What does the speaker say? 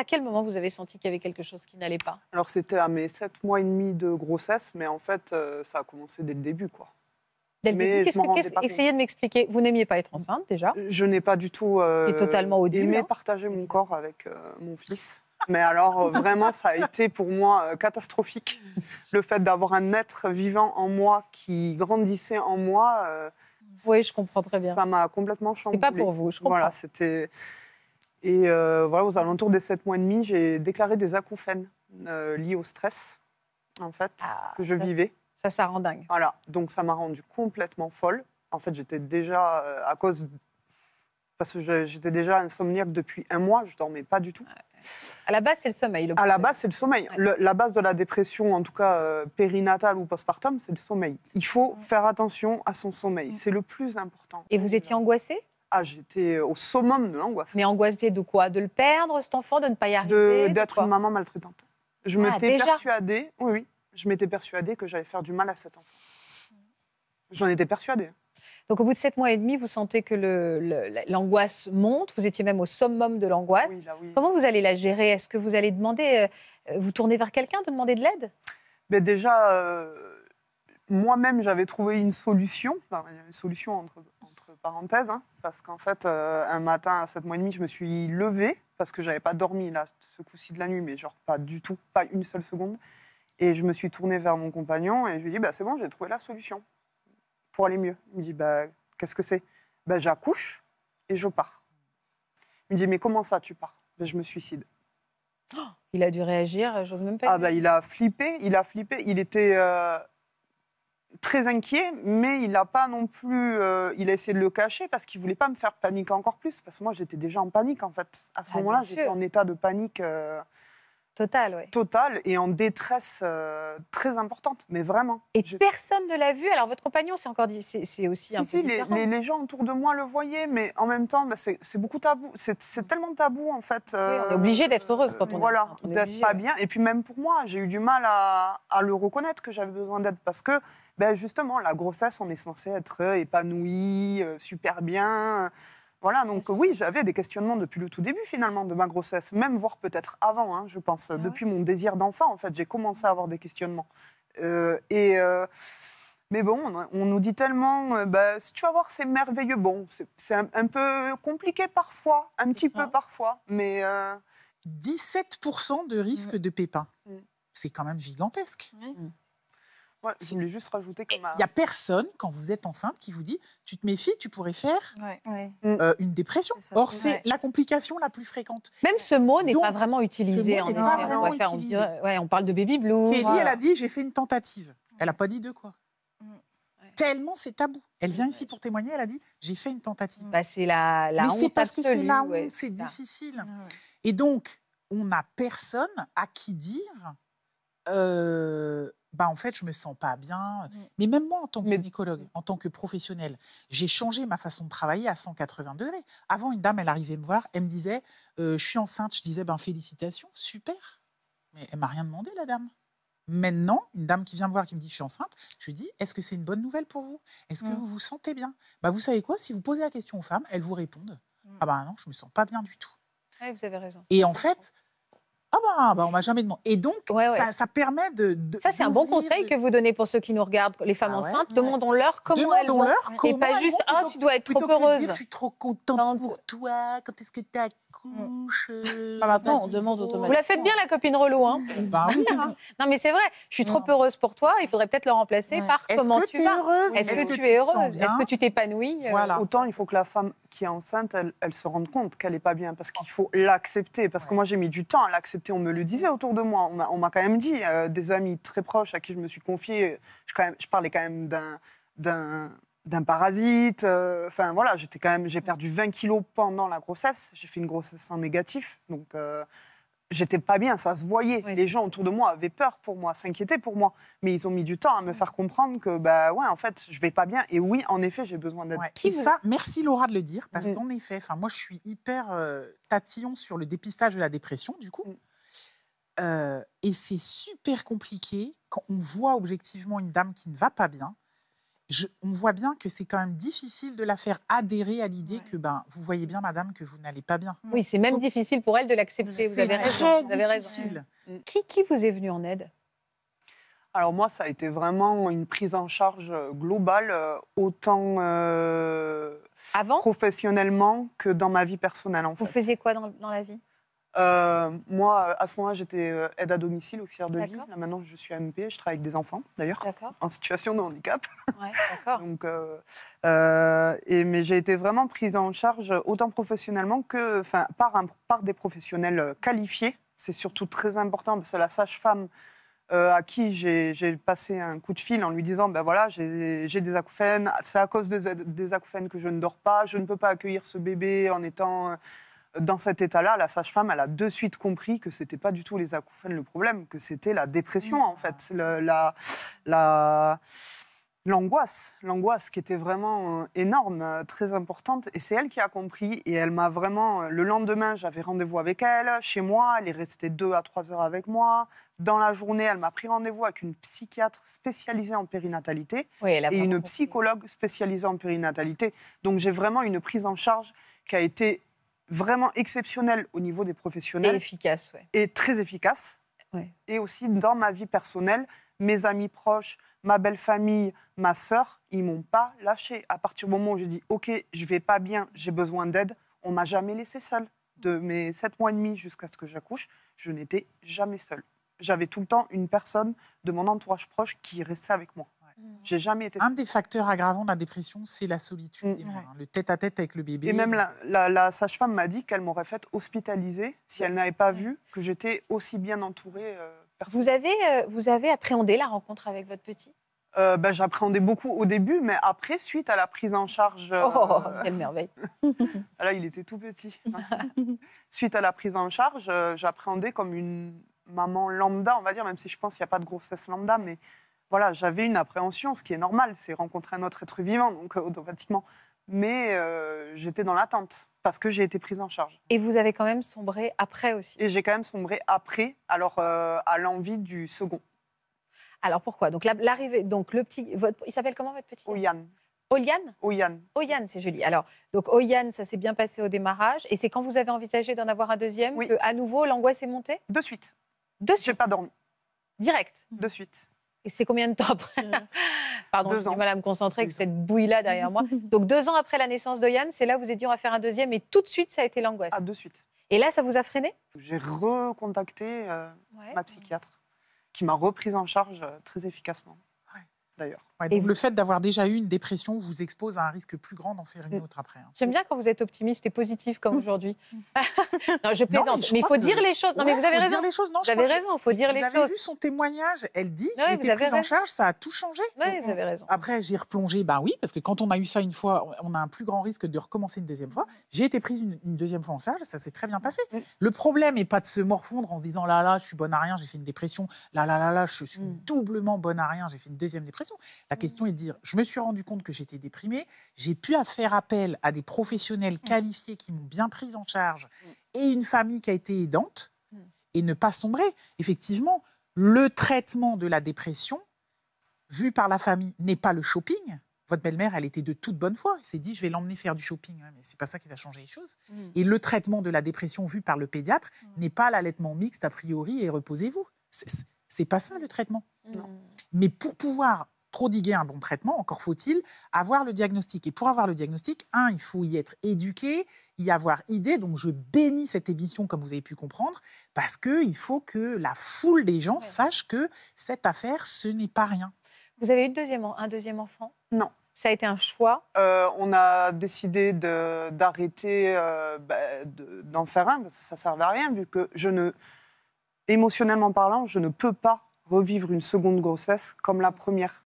À quel moment vous avez senti qu'il y avait quelque chose qui n'allait pas Alors, c'était à mes 7 mois et demi de grossesse, mais en fait, euh, ça a commencé dès le début, quoi. Dès le début, que, essayez de m'expliquer. Vous n'aimiez pas être enceinte déjà euh, Je n'ai pas du tout euh, totalement aimé partager mon corps avec mon fils. Mais alors, vraiment, ça a été pour moi catastrophique. Le fait d'avoir un être vivant en moi qui grandissait en moi. oui, je comprends très bien. Ça m'a complètement chamboulé. C'était pas pour vous, je comprends. Voilà, c'était. Et euh, voilà, aux alentours des 7 mois et demi, j'ai déclaré des acouphènes euh, liés au stress, en fait, ah, que je vivais. Ça, ça rend dingue. Voilà, donc ça m'a rendue complètement folle. En fait, j'étais déjà, euh, à cause. Parce que j'étais déjà insomniaque depuis un mois, je dormais pas du tout. À la base, c'est le sommeil. à la base, c'est le sommeil. la base de la dépression, en tout cas périnatale ou postpartum, c'est le sommeil. Il faut faire attention à son sommeil. C'est le plus important. Et vous étiez angoissée ah, j'étais au summum de l'angoisse. Mais angoissée de quoi De le perdre, cet enfant, de ne pas y arriver D'être une maman maltraitante. Je ah, m'étais persuadée, oui, oui, je m'étais persuadée que j'allais faire du mal à cet enfant. J'en étais persuadée. Donc au bout de sept mois et demi, vous sentez que l'angoisse le, monte, vous étiez même au summum de l'angoisse. Comment vous allez la gérer Est-ce que vous allez demander, euh, euh, vous tournez vers quelqu'un, de demander de l'aide Mais ben, Déjà, euh, moi-même, j'avais trouvé une solution, une solution entre parenthèse, hein, parce qu'en fait, euh, un matin à 7 mois et demi, je me suis levée, parce que j'avais pas dormi là, ce coup-ci de la nuit, mais genre pas du tout, pas une seule seconde. Et je me suis tournée vers mon compagnon et je lui ai dit bah, C'est bon, j'ai trouvé la solution pour aller mieux. Il me dit bah, Qu'est-ce que c'est bah, J'accouche et je pars. Il me dit Mais comment ça, tu pars bah, Je me suicide. Oh il a dû réagir, j'ose même pas. Ah, bah, il a flippé, il a flippé. Il était. Euh, très inquiet, mais il n'a pas non plus. Euh, il a essayé de le cacher parce qu'il voulait pas me faire paniquer encore plus. Parce que moi, j'étais déjà en panique, en fait. À ce ah, moment-là, j'étais en état de panique. Euh, Total, oui. Total et en détresse euh, très importante, mais vraiment. Et personne ne l'a vu. Alors votre compagnon, c'est encore dit, c'est aussi un peu les, les, les, gens autour de moi le voyaient, mais en même temps, bah, c'est beaucoup tabou. C'est tellement tabou en fait. on est euh, obligé d'être heureuse quand on. Voilà, d'être pas bien. Et puis même pour moi, j'ai eu du mal à, le reconnaître que j'avais besoin d'aide parce que ben justement, la grossesse, on est censé être euh, épanouie super bien. Voilà, donc oui, j'avais des questionnements depuis le tout début finalement de ma grossesse, même voire peut-être avant, hein, je pense, ah depuis mon désir d'enfant en fait, j'ai commencé à avoir des questionnements. Euh, et euh, mais bon, on, nous dit tellement, euh, bah, si tu vas voir, c'est merveilleux. Bon, c'est un, peu compliqué parfois, un petit peu parfois, mais 17% de risque mm. de pépin, mm. c'est quand même gigantesque. Mm juste rajouter Il n'y a personne, quand vous êtes enceinte, qui vous dit tu te méfies, tu pourrais faire euh, mm. une dépression. Or, c'est la complication la plus fréquente. Même ce mot n'est pas vraiment utilisé. En on, parle de baby blue. Kelly, elle a dit j'ai fait une tentative. Elle n'a pas dit de quoi mm. tellement c'est tabou. Elle vient ici pour témoigner, elle a dit j'ai fait une tentative. Bah, c'est la, la Mais c'est parce que c'est la honte, c'est difficile. Et donc, on n'a personne à qui dire euh, bah en fait, je me sens pas bien. Mm. Mais même moi, en tant que gynécologue, mm. en tant que professionnelle, j'ai changé ma façon de travailler à 180 degrés. Avant, une dame, elle arrivait me voir, elle me disait, euh, je suis enceinte. Je disais, ben félicitations, super. Mais elle m'a rien demandé, la dame. Maintenant, une dame qui vient me voir qui me dit je suis enceinte, je lui dis est-ce que c'est une bonne nouvelle pour vous Est-ce que mm. vous vous sentez bien Bah vous savez quoi Si vous posez la question aux femmes, elles vous répondent ah ben non, je me sens pas bien du tout. Oui, vous avez raison. Et en fait, ah ben, on m'a jamais demandé. Et donc, Ça, permet de... ça, c'est un bon conseil que vous donnez pour ceux qui nous regardent, les femmes ah enceintes. Demandons-leur comment elles vont. Leur comment et pas juste, ah, tu dois être trop heureuse. Dire, je suis trop contente pour toi, quand est-ce que tu accouches mm. euh, ah, Maintenant, on demande oh. automatiquement. Vous la faites bien, la copine relou, hein bah Non, mais c'est vrai, je suis trop heureuse pour toi, il faudrait peut-être le remplacer par comment tu vas. Est-ce que tu es heureuse Est-ce que tu t'épanouis euh, Autant il faut que la femme qui est enceinte, elle, se rende compte qu'elle n'est pas bien parce qu'il faut l'accepter. Parce que moi, j'ai mis du temps à l'accepter. On me le disait autour de moi. On m'a quand même dit, euh, des amis très proches à qui je me suis confiée, je, quand même, je parlais quand même d'un d'un parasite. Euh, enfin voilà, j'étais quand même, j'ai perdu 20 kilos pendant la grossesse. J'ai fait une grossesse en négatif, donc euh, j'étais pas bien, ça se voyait. Les gens autour de moi avaient peur pour moi, s'inquiétaient pour moi. Mais ils ont mis du temps à me faire comprendre que, bah ouais, en fait, je vais pas bien. Et oui, en effet, j'ai besoin d'aide. ça, merci Laura de le dire, parce mm. qu'en effet, moi, je suis hyper euh, tatillon sur le dépistage de la dépression, du coup. Mm. Euh, et c'est super compliqué quand on voit objectivement une dame qui ne va pas bien on voit bien que c'est quand même difficile de la faire adhérer à l'idée que, ben, vous voyez bien, madame, que vous n'allez pas bien. Oui, c'est même difficile pour elle de l'accepter. Vous avez raison. Qui, qui vous est venu en aide alors moi, ça a été vraiment une prise en charge euh, globale, euh, autant euh, professionnellement que dans ma vie personnelle. En vous faisiez quoi dans la vie euh, moi, à ce moment-là, j'étais euh, aide à domicile, auxiliaire de vie. maintenant, je suis MP, je travaille avec des enfants, d'ailleurs, en situation de handicap. Ouais, d'accord. Donc, euh, et, mais j'ai été vraiment prise en charge autant professionnellement que par, par des professionnels qualifiés. C'est surtout très important parce que la sage-femme à qui j'ai passé un coup de fil en lui disant ben voilà, j'ai des acouphènes, c'est à cause des, des, acouphènes que je ne dors pas, je ne peux pas accueillir ce bébé en étant dans cet état-là, la sage-femme, elle a de suite compris que c'était pas du tout les acouphènes le problème, que c'était la dépression, en fait. la. l'angoisse, l'angoisse qui était vraiment euh, énorme, euh, très importante. Et c'est elle qui a compris. Et elle m'a vraiment. Euh, le lendemain, j'avais rendez-vous avec elle, chez moi. Elle est restée deux à trois heures avec moi. Dans la journée, elle m'a pris rendez-vous avec une psychiatre spécialisée en périnatalité et une psychologue spécialisée en périnatalité. Donc j'ai vraiment une prise en charge qui a été vraiment exceptionnel au niveau des professionnels. Et Et très efficace. Et aussi dans ma vie personnelle, mes amis proches, ma belle famille, ma sœur, ils m'ont pas lâché. À partir du moment où j'ai dit OK, je vais pas bien, j'ai besoin d'aide, on m'a jamais laissé seule. De mes 7 mois et demi jusqu'à ce que j'accouche, je n'étais jamais seule. J'avais tout le temps une personne de mon entourage proche qui restait avec moi. J'ai jamais été. Un des facteurs aggravants de la dépression, c'est la solitude. Mm, le tête-à-tête avec le bébé. Et même la, sage-femme m'a dit qu'elle m'aurait fait hospitaliser si elle n'avait pas mm. vu que j'étais aussi bien entourée. Euh, vous avez, euh, vous avez appréhendé la rencontre avec votre petit euh, ben, J'appréhendais beaucoup au début, mais après, suite à la prise en charge. Oh, quelle merveille Là, il était tout petit. suite à la prise en charge, j'appréhendais comme une maman lambda, on va dire, même si je pense qu'il n'y a pas de grossesse lambda, mais voilà, j'avais une appréhension, ce qui est normal, c'est rencontrer un autre être vivant, donc euh, automatiquement. Mais euh, j'étais dans l'attente parce que j'ai été prise en charge. Et vous avez quand même sombré après aussi. Et j'ai quand même sombré après, alors euh, à l'envie du second. Alors pourquoi Donc l'arrivée, donc le petit, votre, il s'appelle comment votre petit Oyan. Oyan Oyan. Oyan, c'est joli. Alors donc Oyan, ça s'est bien passé au démarrage, et c'est quand vous avez envisagé d'en avoir un deuxième oui. à nouveau l'angoisse est montée. De suite. De suite. pas dormi. Direct. De suite. Et c'est combien de temps après euh, Pardon, j'ai du mal à me concentrer avec cette bouille-là derrière moi. Donc deux ans après la naissance de Yann, c'est là où vous étiez on va faire un deuxième et tout de suite ça a été l'angoisse. Ah, de suite. Et là, ça vous a freiné J'ai recontacté euh, ma psychiatre qui m'a reprise en charge euh, très efficacement. D'ailleurs donc le fait d'avoir déjà eu une dépression vous expose à un risque plus grand d'en faire une mmh. autre après. Hein. J'aime bien quand vous êtes optimiste et positif comme mmh. aujourd'hui. Mmh. non, je plaisante. mais, il faut dire les choses. Non, mais vous avez raison. Les choses. raison. faut dire les choses. Vous avez vu son témoignage. Elle dit j'ai été prise en charge. Ça a tout changé. Oui, vous avez raison. Après, j'ai replongé. Ben oui, parce que quand on a eu ça une fois, on a un plus grand risque de recommencer une deuxième fois. J'ai été prise une, deuxième fois en charge. Ça s'est très bien passé. Le problème n'est pas de se morfondre en se disant là là, je suis bonne à rien, j'ai fait une dépression. Là là là là, je suis doublement bonne à rien, j'ai fait une deuxième dépression. La mmh question est de dire, je me suis rendu compte que j'étais déprimée, j'ai pu faire appel à des professionnels mmh. qualifiés qui m'ont bien prise en charge mmh. et une famille qui a été aidante et ne pas sombrer. Effectivement, le traitement de la dépression, vu par la famille, n'est pas le shopping. Votre belle-mère, elle était de toute bonne foi. Elle s'est dit, je vais l'emmener faire du shopping. mais c'est pas ça qui va changer les choses. Et le traitement de la dépression vu par le pédiatre n'est pas l'allaitement mixte a priori et reposez-vous. C'est pas ça le traitement. Mais pour pouvoir prodiguer un bon traitement, encore faut-il avoir le diagnostic. Et pour avoir le diagnostic, un, il faut y être éduqué, y avoir idée. Donc je bénis cette émission, comme vous avez pu comprendre, parce qu'il faut que la foule des gens sache que cette affaire, ce n'est pas rien. Vous avez eu un deuxième enfant Non. Ça a été un choix euh, On a décidé d'arrêter euh, bah, d'en faire un, parce que ça ne servait à rien, vu que je ne, émotionnellement parlant, je ne peux pas revivre une seconde grossesse comme la première.